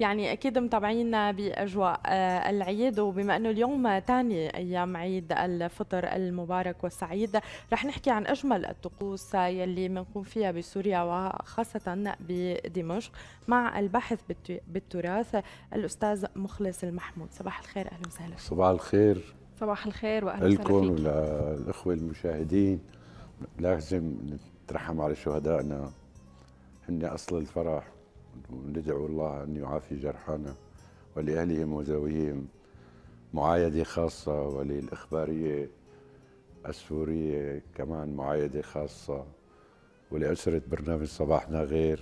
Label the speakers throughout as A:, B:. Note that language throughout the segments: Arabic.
A: يعني اكيد متابعينا باجواء آه، العيد وبما انه اليوم ثاني ايام عيد الفطر المبارك والسعيد رح نحكي عن اجمل الطقوس يلي بنقوم فيها بسوريا وخاصه بدمشق مع الباحث بالتراث الاستاذ مخلص المحمود صباح الخير اهلا وسهلا
B: صباح الخير
A: صباح الخير واهلا وسهلا لكم
B: وللاخوه المشاهدين لازم نترحم على شهدائنا هن اصل الفرح وندعو الله أن يعافي جرحانا ولأهلهم وزويهم معايدة خاصة وللإخبارية السورية كمان معايدة خاصة ولأسرة برنامج صباحنا غير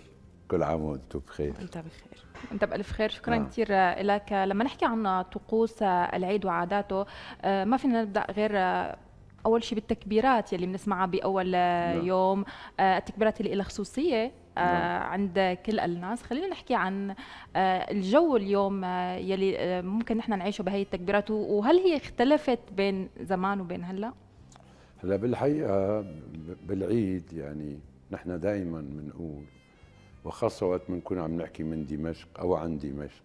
B: كل عام وانتم بخير
A: انت بخير انت بالف خير شكرا آه. نعم. كثير لك لما نحكي عن طقوس العيد وعاداته ما فينا نبدا غير اول شيء بالتكبيرات يلي بنسمعها باول لا. نعم. يوم التكبيرات اللي لها خصوصيه نعم. آه، عند كل الناس خلينا نحكي عن آه، الجو اليوم آه، يلي ممكن نحن نعيشه بهي التكبيرات وهل هي اختلفت بين زمان وبين هلا
B: هلا بالحقيقه بالعيد يعني نحن دائما بنقول وخاصه وقت بنكون عم نحكي من دمشق او عن دمشق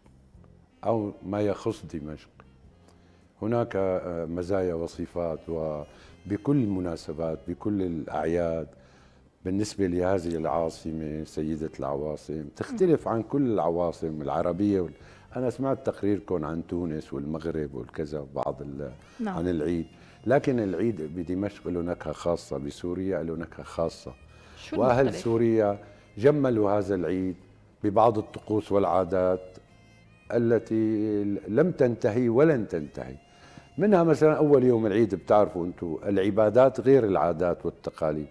B: او ما يخص دمشق هناك مزايا وصفات وبكل المناسبات بكل الاعياد بالنسبة لهذه العاصمة سيدة العواصم تختلف عن كل العواصم العربية وال... أنا سمعت تقريركم عن تونس والمغرب والكذا بعض ال... نعم. عن العيد لكن العيد بدمشق له نكهة خاصة بسوريا له نكهة خاصة شو وأهل المختلف؟ سوريا جملوا هذا العيد ببعض الطقوس والعادات التي لم تنتهي ولن تنتهي منها مثلا أول يوم العيد بتعرفوا أنتم العبادات غير العادات والتقاليد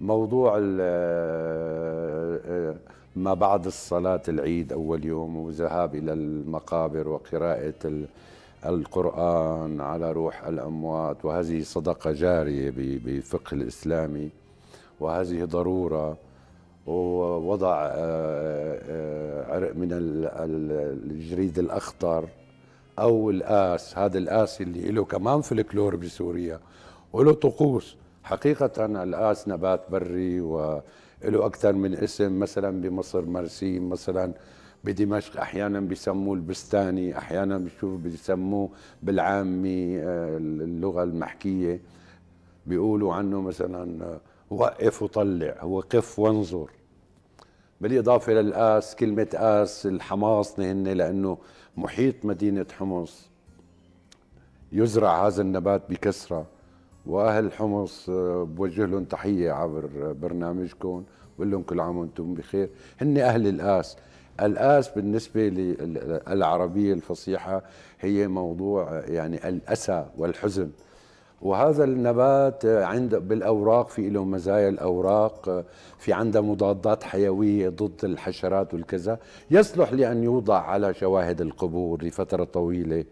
B: موضوع آه، آه، ما بعد الصلاة العيد أول يوم وذهاب إلى المقابر وقراءة القرآن على روح الأموات وهذه صدقة جارية بفقه الإسلامي وهذه ضرورة ووضع آه، عرق من الجريد الأخضر أو الآس هذا الآس اللي له كمان فلكلور بسوريا وله طقوس حقيقة الآس نبات بري وله أكثر من اسم مثلا بمصر مرسيم مثلا بدمشق أحيانا بيسموه البستاني أحيانا بيشوف بيسموه بالعامي آه، اللغة المحكية بيقولوا عنه مثلا آه، وقف وطلع هو قف وانظر بالإضافة للآس كلمة آس الحماصنة هن لأنه محيط مدينة حمص يزرع هذا النبات بكثرة واهل حمص آه، بوجه لهم تحيه عبر برنامجكم بقول لهم كل عام وانتم بخير هن اهل الاس الاس بالنسبه للعربيه الفصيحه هي موضوع يعني الاسى والحزن وهذا النبات آه، عند بالاوراق في له مزايا الاوراق آه، في عنده مضادات حيويه ضد الحشرات والكذا يصلح لان يوضع على شواهد القبور لفتره طويله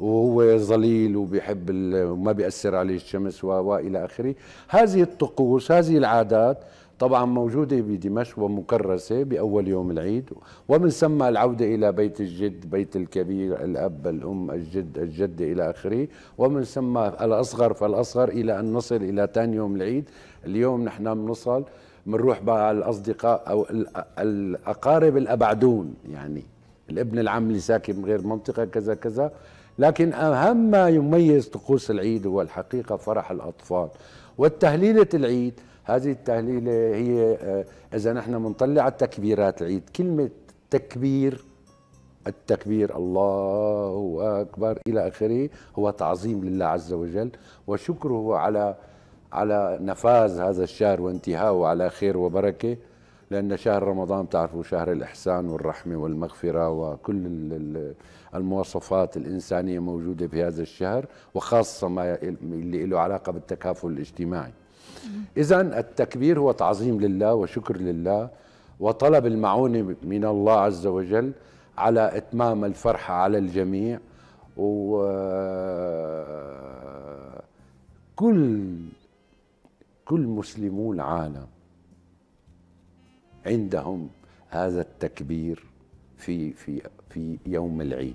B: وهو ظليل وبيحب وما بيأثر عليه الشمس وإلى آخره هذه الطقوس هذه العادات طبعا موجودة بدمشق ومكرسة بأول يوم العيد ومن ثم العودة إلى بيت الجد بيت الكبير الأب الأم الجد الجدة إلى آخره ومن ثم الأصغر فالأصغر إلى أن نصل إلى ثاني يوم العيد اليوم نحن بنصل بنروح بقى على الأصدقاء أو الأقارب الأبعدون يعني الابن العم اللي ساكن بغير منطقة كذا كذا لكن أهم ما يميز طقوس العيد هو الحقيقة فرح الأطفال والتهليلة العيد هذه التهليلة هي آه، إذا نحن بنطلع تكبيرات العيد كلمة تكبير التكبير الله أكبر إلى آخره هو تعظيم لله عز وجل وشكره على على نفاذ هذا الشهر وانتهاءه على خير وبركه لأن شهر رمضان تعرفوا شهر الإحسان والرحمة والمغفرة وكل المواصفات الإنسانية موجودة في هذا الشهر وخاصة ما اللي له علاقة بالتكافل الاجتماعي إذا التكبير هو تعظيم لله وشكر لله وطلب المعونة من الله عز وجل على إتمام الفرحة على الجميع وكل كل مسلمو العالم عندهم هذا التكبير في في في يوم العيد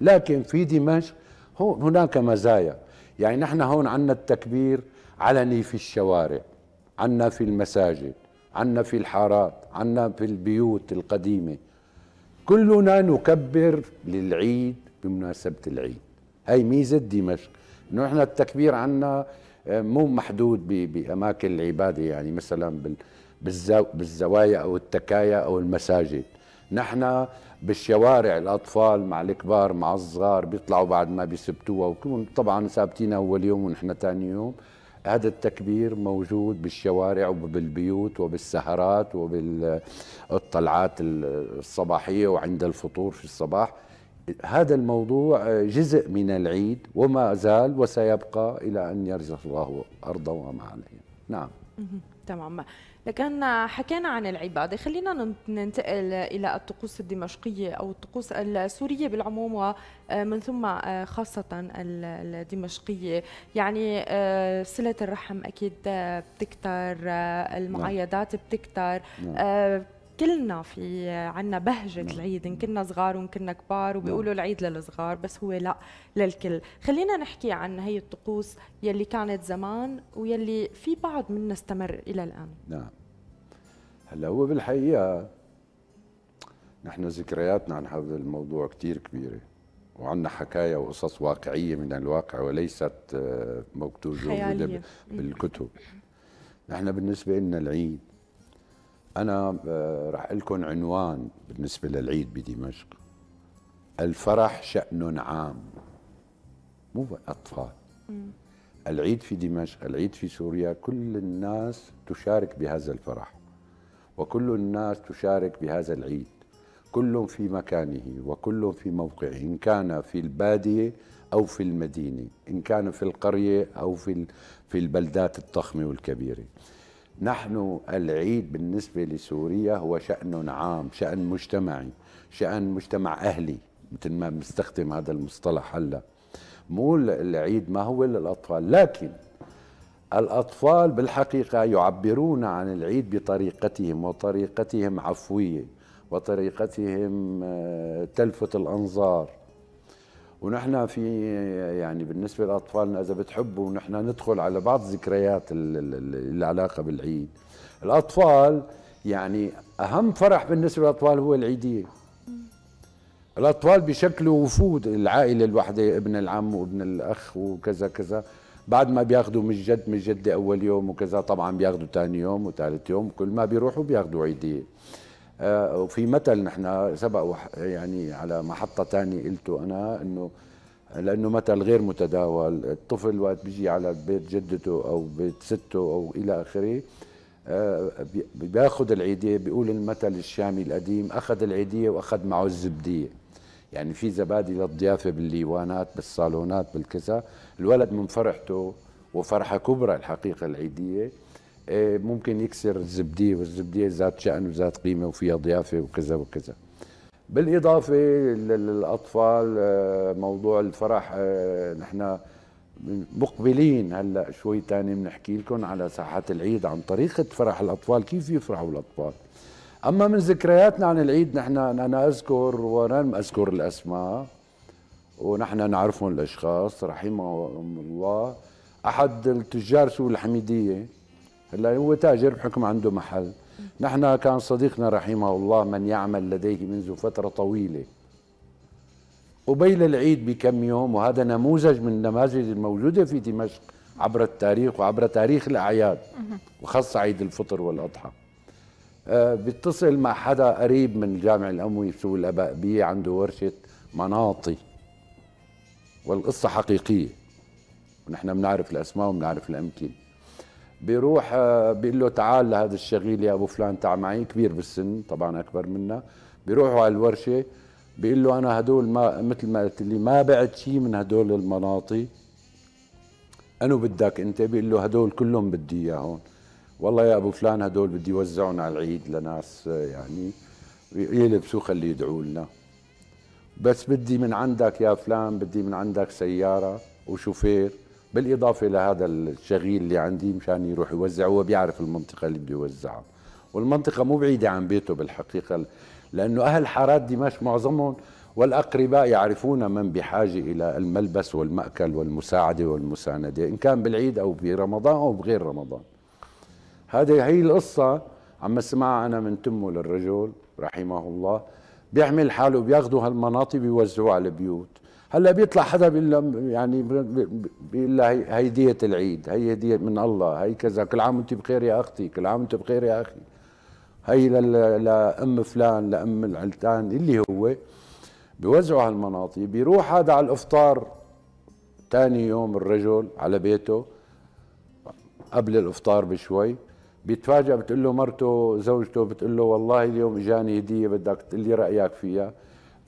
B: لكن في دمشق هناك مزايا يعني نحن هون عندنا التكبير علني في الشوارع عندنا في المساجد عندنا في الحارات عندنا في البيوت القديمة كلنا نكبر للعيد بمناسبة العيد هي ميزة دمشق انه احنا التكبير عندنا آه، مو محدود بأماكن العبادة يعني مثلا بال بالزوايا أو التكايا أو المساجد نحن بالشوارع الأطفال مع الكبار مع الصغار بيطلعوا بعد ما بيثبتوها وكون طبعا ثابتين أول يوم ونحن ثاني يوم هذا التكبير موجود بالشوارع وبالبيوت وبالسهرات وبالطلعات الصباحية وعند الفطور في الصباح هذا الموضوع جزء من العيد وما زال وسيبقى إلى أن يرزق الله أرضا وما عليها نعم
A: تمام لكن حكينا عن العبادة خلينا ننتقل إلى الطقوس الدمشقية أو الطقوس السورية بالعموم ومن آه، ثم آه، خاصة الدمشقية يعني آه، صلة الرحم أكيد بتكتر نعم. المعايدات بتكتر نعم. كلنا في عنا بهجة نعم. العيد إن كنا صغار وإن كنا كبار نعم. وبيقولوا العيد للصغار بس هو لا للكل خلينا نحكي عن هي الطقوس يلي كانت زمان ويلي في بعض منا استمر إلى الآن
B: نعم هلا هو بالحقيقة نحن ذكرياتنا عن هذا الموضوع كثير كبيرة وعندنا حكاية وقصص واقعية من الواقع وليست آه، مكتوبة بالكتب نحن بالنسبة لنا العيد أنا آه، راح لكم عنوان بالنسبة للعيد بدمشق الفرح شأن عام مو أطفال العيد في دمشق العيد في سوريا كل الناس تشارك بهذا الفرح وكل الناس تشارك بهذا العيد كل في مكانه وكل في موقعه إن كان في البادية أو في المدينة إن كان في القرية أو في, في البلدات الضخمة والكبيرة نحن العيد بالنسبة لسوريا هو شأن عام شأن مجتمعي شأن مجتمع أهلي مثل ما بنستخدم هذا المصطلح هلا مو العيد ما هو للأطفال لكن الأطفال بالحقيقة يعبرون عن العيد بطريقتهم وطريقتهم عفوية وطريقتهم آه، تلفت الأنظار ونحن في يعني بالنسبه لاطفالنا اذا بتحبوا ونحن ندخل على بعض ذكريات العلاقه بالعيد الاطفال يعني اهم فرح بالنسبه للاطفال هو العيديه الاطفال بيشكلوا وفود العائله الواحده ابن العم وابن الاخ وكذا كذا بعد ما بياخذوا من الجد من الجده اول يوم وكذا طبعا بياخذوا ثاني يوم وثالث يوم كل ما بيروحوا بياخذوا عيديه آه، وفي مثل نحن سبق يعني على محطة تانية قلته أنا أنه لأنه مثل غير متداول الطفل وقت بيجي على بيت جدته أو بيت سته أو إلى آخره آه، بياخذ العيدية بيقول المثل الشامي القديم أخذ العيدية وأخذ معه الزبدية يعني في زبادي للضيافة بالليوانات بالصالونات بالكذا الولد من فرحته وفرحة كبرى الحقيقة العيدية إيه، ممكن يكسر الزبديه والزبديه ذات شأن وذات قيمه وفيها ضيافه وكذا وكذا بالاضافه للاطفال آه، موضوع الفرح آه، نحن مقبلين هلا شوي تاني بنحكي لكم على ساحات العيد عن طريقه فرح الاطفال كيف يفرحوا الاطفال اما من ذكرياتنا عن العيد نحن انا اذكر ولم اذكر الاسماء ونحن نعرفهم الاشخاص رحمهم الله احد التجار سوق الحميديه هلا هو تاجر بحكم عنده محل نحن كان صديقنا رحمه الله من يعمل لديه منذ فترة طويلة قبيل العيد بكم يوم وهذا نموذج من النماذج الموجودة في دمشق عبر التاريخ وعبر تاريخ الأعياد وخاصة عيد الفطر والأضحى أه بيتصل مع حدا قريب من الجامع الأموي سوق الأباء بيه عنده ورشة مناطي والقصة حقيقية ونحن بنعرف الأسماء وبنعرف الأمكنة بيروح آه، بيقول له تعال لهذا الشغيل يا ابو فلان تاع معي كبير بالسن طبعا اكبر منا بيروحوا على الورشه بيقول له انا هدول ما مثل ما قلت لي ما بعت شيء من هدول المناطي انو بدك انت بيقول له هدول كلهم بدي اياهم والله يا ابو فلان هدول بدي وزعهم على العيد لناس آه، يعني يلبسوا خلي يدعوا لنا بس بدي من عندك يا فلان بدي من عندك سياره وشوفير بالاضافه لهذا الشغيل اللي عندي مشان يروح يوزع هو بيعرف المنطقه اللي بده يوزعها والمنطقه مو بعيده عن بيته بالحقيقه لانه اهل حارات دمشق معظمهم والاقرباء يعرفون من بحاجه الى الملبس والماكل والمساعده والمسانده ان كان بالعيد او برمضان او بغير رمضان هذه هي القصه عم اسمعها انا من تمه للرجل رحمه الله بيعمل حاله بياخذوا هالمناطق بيوزعوها على البيوت هلا بيطلع حدا بيقول يعني بيقول لها هي هديه العيد هي هديه من الله هي كذا كل عام وانت بخير يا اختي كل عام وانت بخير يا اخي هي لام فلان لام العلتان اللي هو بيوزعوا هالمناطق بيروح هذا على الافطار ثاني يوم الرجل على بيته قبل الافطار بشوي بيتفاجئ بتقول له مرته زوجته بتقول له والله اليوم اجاني هديه بدك تقول لي رايك فيها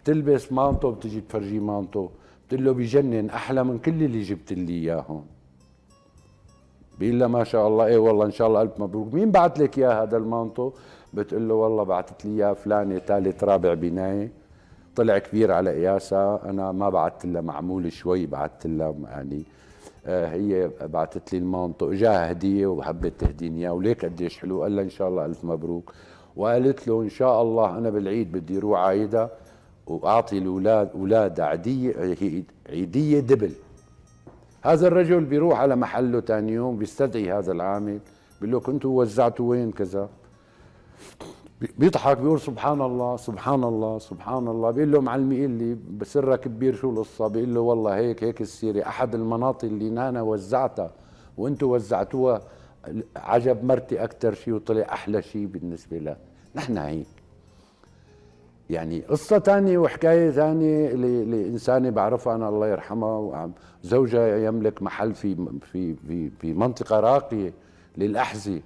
B: بتلبس مانتو بتجي تفرجي مانتو بتقول له بجنن احلى من كل اللي جبت لي اياهم بيقول لها ما شاء الله ايه والله ان شاء الله الف مبروك مين بعت لك اياه هذا المانتو بتقول له والله بعثت لي اياه فلانه ثالث رابع بنايه طلع كبير على قياسها انا ما بعثت لها معمول شوي بعثت لها يعني آه، هي بعثت لي المانتو اجاها هديه وحبت تهديني اياه وليك قديش حلو قال لها ان شاء الله الف مبروك وقالت له ان شاء الله انا بالعيد بدي اروح عايدها واعطي الاولاد اولاد عيديه عيديه دبل هذا الرجل بيروح على محله ثاني يوم بيستدعي هذا العامل بيقول له كنتوا وزعتوا وين كذا بيضحك بيقول سبحان الله سبحان الله سبحان الله بيقول له معلمي اللي بسرك كبير شو القصه بيقول له والله هيك هيك السيره احد المناطق اللي نانا وزعتها وانتم وزعتوها عجب مرتي اكثر شيء وطلع احلى شيء بالنسبه لها نحن هيك يعني قصة ثانية وحكاية ثانية لإنسانة بعرفها أنا الله يرحمها زوجها يملك محل في في في, في منطقة راقية للأحذية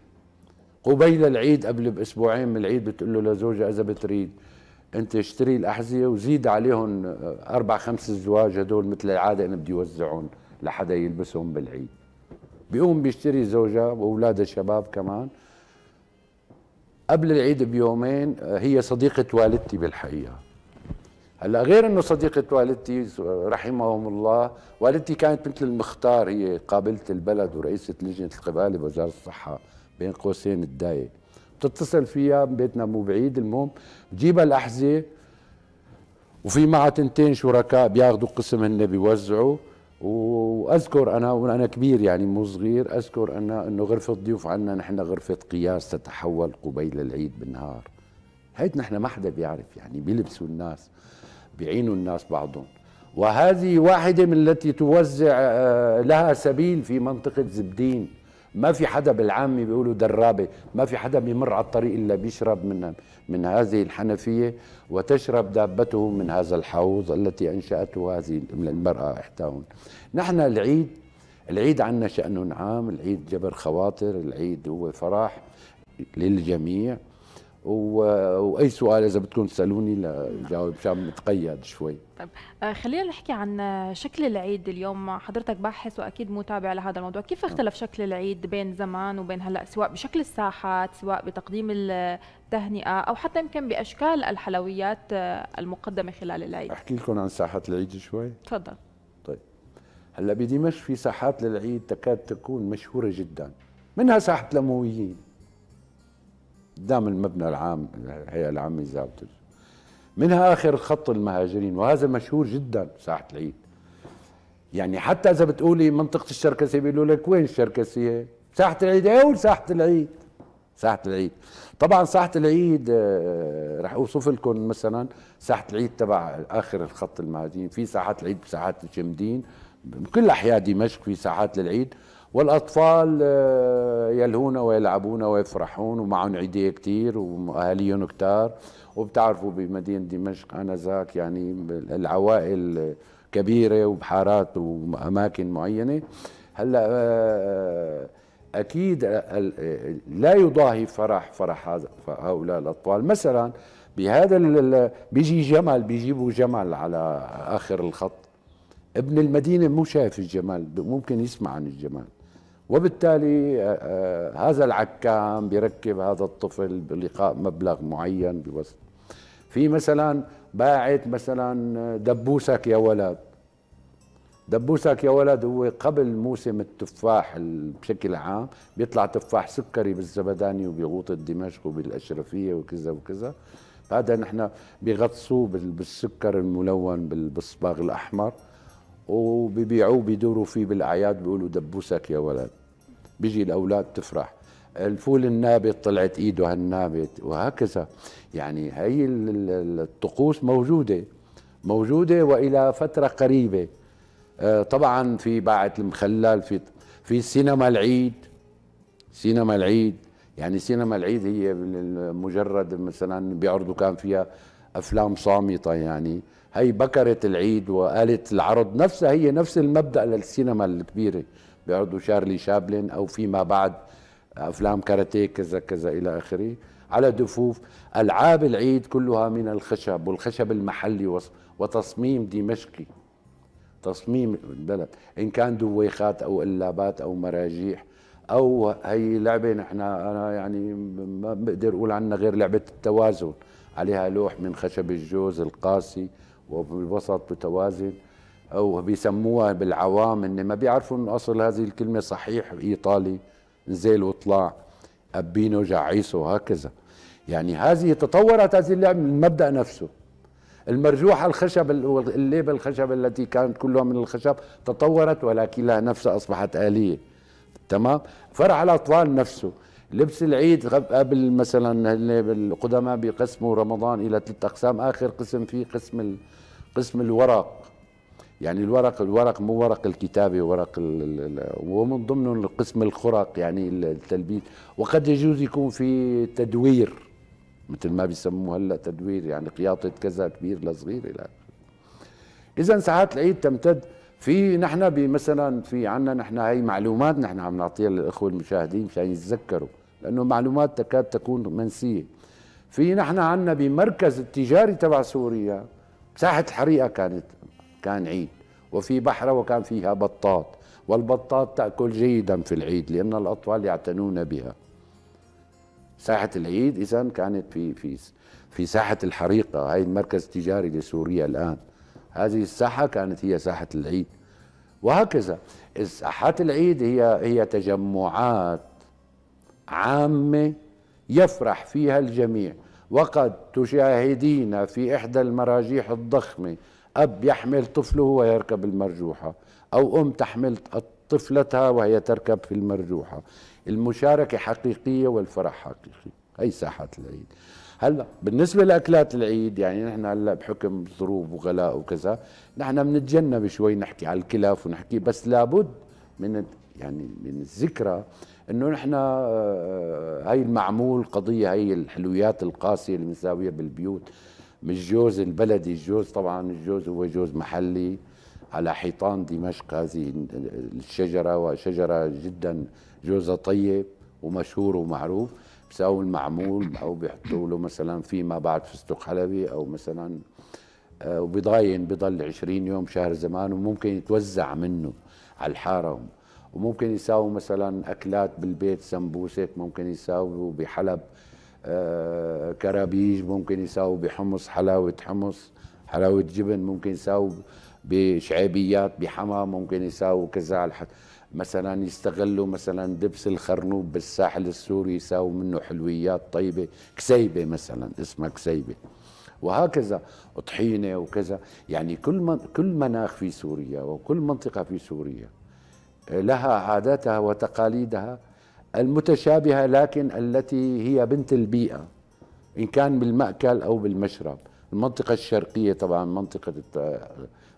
B: قبيل العيد قبل بأسبوعين من العيد بتقول له لزوجها إذا بتريد أنت اشتري الأحذية وزيد عليهم أربع خمس زواج هدول مثل العادة أنا بدي وزعهم لحدا يلبسهم بالعيد بيقوم بيشتري زوجها وأولادها الشباب كمان قبل العيد بيومين آه، هي صديقة والدتي بالحقيقة هلا غير انه صديقة والدتي رحمهم الله، والدتي كانت مثل المختار هي قابلة البلد ورئيسة لجنة القبالة بوزارة الصحة بين قوسين الداية بتتصل فيها بيتنا مو بعيد المهم بجيبها الأحذية وفي معها تنتين شركاء بياخذوا قسم هن بيوزعوا واذكر انا وانا كبير يعني مو صغير اذكر انه انه غرفه ضيوف عندنا نحن غرفه قياس تتحول قبيل العيد بالنهار هيك نحن ما حدا بيعرف يعني بيلبسوا الناس بيعينوا الناس بعضهم وهذه واحده من التي توزع آه، لها سبيل في منطقه زبدين ما في حدا بالعامي بيقولوا درابه ما في حدا بيمر على الطريق الا بيشرب من من هذه الحنفيه وتشرب دابته من هذا الحوض التي انشاته هذه المراه احداهن نحن العيد العيد عندنا شان عام العيد جبر خواطر العيد هو فرح للجميع واي سؤال اذا بدكم تسالوني لجاوب مشان متقيد شوي
A: طيب آه، خلينا نحكي عن شكل العيد اليوم حضرتك باحث واكيد متابع لهذا الموضوع كيف نعم. اختلف شكل العيد بين زمان وبين هلا سواء بشكل الساحات سواء بتقديم التهنئه او حتى يمكن باشكال الحلويات آه، المقدمه خلال العيد احكي
B: لكم عن ساحات العيد شوي تفضل طيب هلا بدمشق في ساحات للعيد تكاد تكون مشهوره جدا منها ساحه الامويين قدام المبنى العام الهيئه العامه زابط منها اخر خط المهاجرين وهذا مشهور جدا ساحه العيد يعني حتى اذا بتقولي منطقه الشركسيه بيقولوا لك وين الشركسيه ساحه العيد إيه اول ساحه العيد ساحه العيد طبعا ساحه العيد آه، رح اوصف لكم مثلا ساحه العيد تبع اخر الخط المهاجرين في ساحات العيد بساحات الجمدين بكل احياء دمشق في ساحات للعيد والأطفال آه، يلهون ويلعبون ويفرحون ومعهم عيدية كثير وأهاليهم كتار وبتعرفوا بمدينة دمشق آنذاك يعني العوائل كبيرة وبحارات وأماكن معينة هلأ آه، أكيد آه، لا يضاهي فرح فرح هؤلاء الأطفال مثلا بهذا بيجي جمل بيجيبوا جمل على آخر الخط ابن المدينة مو شايف الجمال ممكن يسمع عن الجمال وبالتالي آه، آه، هذا العكام بيركب هذا الطفل بلقاء مبلغ معين بوسط في مثلا باعت مثلا آه، دبوسك يا ولد دبوسك يا ولد هو قبل موسم التفاح بشكل عام بيطلع تفاح سكري بالزبداني وبغوطة دمشق وبالأشرفية وكذا وكذا هذا نحن بغطسوه بالسكر الملون بالصباغ الأحمر وبيبيعوه بيدوروا فيه بالاعياد بيقولوا دبوسك يا ولد بيجي الاولاد تفرح الفول النابت طلعت ايده هالنابت وهكذا يعني هي الطقوس موجوده موجوده والى فتره قريبه آه، طبعا في باعة المخلل في في سينما العيد سينما العيد يعني سينما العيد هي مجرد مثلا بيعرضوا كان فيها أفلام صامتة يعني هي بكرة العيد وآلة العرض نفسها هي نفس المبدأ للسينما الكبيرة بيعرضوا شارلي شابلن أو فيما بعد أفلام كاراتيه كذا كذا إلى آخره على دفوف ألعاب العيد كلها من الخشب والخشب المحلي وتصميم دمشقي تصميم البلد إن كان دويخات أو قلابات أو مراجيح أو هي لعبة نحن أنا يعني ما بقدر أقول عنها غير لعبة التوازن عليها لوح من خشب الجوز القاسي الوسط متوازن أو بيسموها بالعوام إن ما بيعرفوا إن أصل هذه الكلمة صحيح إيطالي نزيل وطلع أبينو جعيسو هكذا يعني هذه تطورت هذه اللعبة من المبدأ نفسه المرجوحة الخشب الليبة الخشب التي كانت كلها من الخشب تطورت ولكنها نفسها أصبحت آلية تمام فرع الأطفال نفسه لبس العيد قبل مثلا القدماء بيقسموا رمضان الى ثلاث اقسام اخر قسم فيه قسم قسم الورق يعني الورق الورق مو ورق الكتابه ورق ومن ضمنه قسم الخرق يعني التلبيد وقد يجوز يكون في تدوير مثل ما بيسموه هلا تدوير يعني خياطه كذا كبير لصغير الى اخره اذا ساعات العيد تمتد في نحن مثلا في عندنا نحن هي معلومات نحن عم نعطيها للاخوه المشاهدين مشان يتذكروا لأنه معلومات تكاد تكون منسية في نحن عنا بمركز التجاري تبع سوريا ساحة الحريقة كانت كان عيد وفي بحرة وكان فيها بطاط والبطاط تأكل جيدا في العيد لأن الأطفال يعتنون بها ساحة العيد إذا كانت في في في ساحة الحريقة هاي المركز التجاري لسوريا الآن هذه الساحة كانت هي ساحة العيد وهكذا ساحات العيد هي هي تجمعات عامة يفرح فيها الجميع وقد تشاهدين في إحدى المراجيح الضخمة أب يحمل طفله ويركب المرجوحة أو أم تحمل طفلتها وهي تركب في المرجوحة المشاركة حقيقية والفرح حقيقي هي ساحة العيد هلا بالنسبة لأكلات العيد يعني نحن هلا بحكم ظروف وغلاء وكذا نحن بنتجنب شوي نحكي على الكلاف ونحكي بس لابد من يعني من الذكرى انه نحن آه، آه، هاي المعمول قضيه هاي الحلويات القاسيه اللي بنساويها بالبيوت مش جوز البلدي الجوز طبعا الجوز هو جوز محلي على حيطان دمشق هذه آه، الشجره وشجره جدا جوزها طيب ومشهور ومعروف بيساووا المعمول او بيحطوا له مثلا فيما بعد فستق حلبي او مثلا وبضاين بضل 20 يوم شهر زمان وممكن يتوزع منه على الحاره وممكن يساووا مثلا اكلات بالبيت سمبوسك ممكن يساووا بحلب آه، كرابيج ممكن يساووا بحمص حلاوه حمص حلاوه جبن ممكن يساووا بشعيبيات بحما ممكن يساووا كذا على الحد مثلا يستغلوا مثلا دبس الخرنوب بالساحل السوري يساووا منه حلويات طيبه كسيبه مثلا اسمها كسيبه وهكذا طحينه وكذا يعني كل من كل مناخ في سوريا وكل منطقه في سوريا لها عاداتها وتقاليدها المتشابهة لكن التي هي بنت البيئة إن كان بالمأكل أو بالمشرب المنطقة الشرقية طبعا منطقة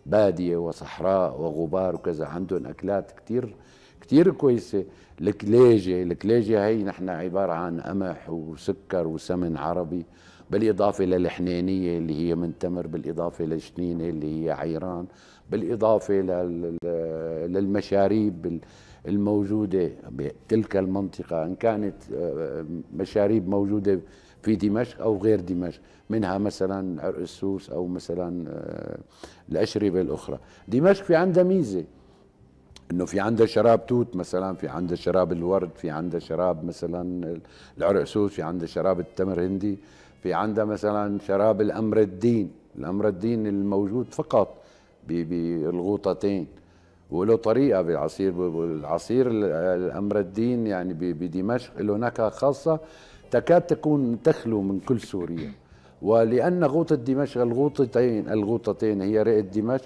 B: بادية وصحراء وغبار وكذا عندهم أكلات كتير كتير كويسة الكليجة الكليجة هي نحن عبارة عن قمح وسكر وسمن عربي بالإضافة للحنينية اللي هي من تمر بالإضافة للشنينة اللي هي عيران بالإضافة للمشاريب الموجودة بتلك المنطقة إن كانت آه، مشاريب موجودة في دمشق أو غير دمشق منها مثلا عرق السوس أو مثلا آه، الأشربة الأخرى دمشق في عندها ميزة انه في عندها شراب توت مثلا في عندها شراب الورد في عندها شراب مثلا العرق سوس في عندها شراب التمر هندي في عندها مثلا شراب الامر الدين الامر الدين الموجود فقط بالغوطتين وله طريقه بالعصير العصير الامر الدين يعني بدمشق له نكهه خاصه تكاد تكون تخلو من كل سوريا ولان غوطه دمشق الغوطتين الغوطتين هي رئه دمشق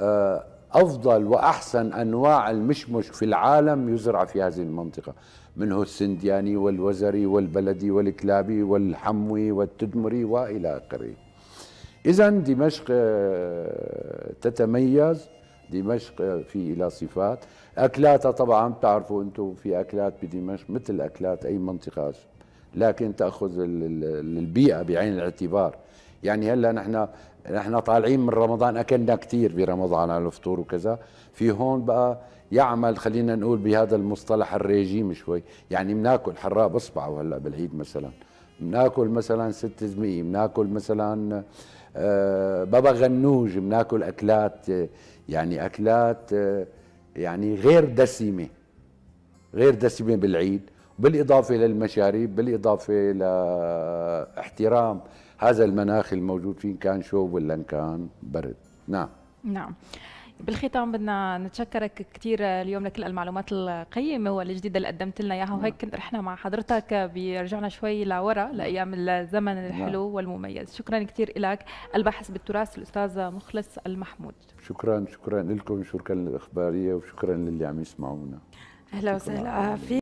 B: آه، افضل واحسن انواع المشمش في العالم يزرع في هذه المنطقه منه السندياني والوزري والبلدي والكلابي والحموي والتدمري والى اخره إذا دمشق آه، تتميز دمشق في لها صفات أكلاتها طبعا بتعرفوا أنتم في أكلات بدمشق مثل أكلات أي منطقة لكن تأخذ البيئة بعين الاعتبار يعني هلا نحن نحن طالعين من رمضان اكلنا كثير برمضان على الفطور وكذا في هون بقى يعمل خلينا نقول بهذا المصطلح الريجيم شوي يعني بناكل حراب اصبعه هلا بالعيد مثلا بناكل مثلا ست زمية بناكل مثلا آه، بابا غنوج بناكل اكلات يعني اكلات آه، يعني غير دسمه غير دسمه بالعيد بالاضافه للمشاريب بالاضافه لاحترام هذا المناخ الموجود فيه كان شوب ولا كان برد نعم
A: نعم بالختام بدنا نتشكرك كثير اليوم لكل المعلومات القيمة والجديدة اللي قدمت لنا إياها وهيك كنت رحنا مع حضرتك برجعنا شوي لورا نعم. لأيام الزمن نعم. الحلو والمميز شكرا كثير لك الباحث بالتراث الأستاذ مخلص المحمود
B: شكرا شكرا لكم شكرا للإخبارية وشكرا للي عم يسمعونا
A: أهلا وسهلا آه،